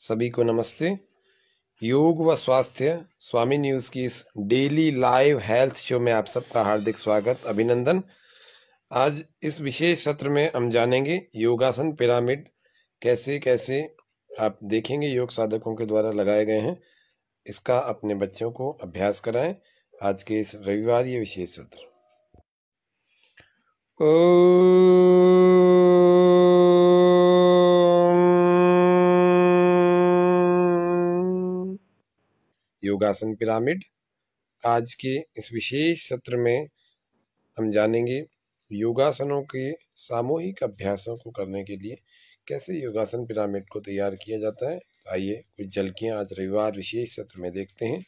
सभी को नमस्ते योग व स्वास्थ्य स्वामी न्यूज की इस डेली लाइव हेल्थ शो में आप सबका हार्दिक स्वागत अभिनंदन आज इस विशेष सत्र में हम जानेंगे योगासन पिरामिड कैसे कैसे आप देखेंगे योग साधकों के द्वारा लगाए गए हैं इसका अपने बच्चों को अभ्यास कराएं आज के इस रविवार ये विशेष सत्र ओ योगासन पिरामिड आज के इस विशेष सत्र में हम जानेंगे योगासनों के सामूहिक अभ्यासों को करने के लिए कैसे योगासन पिरामिड को तैयार किया जाता है आइए कुछ झलकियाँ आज रविवार विशेष सत्र में देखते हैं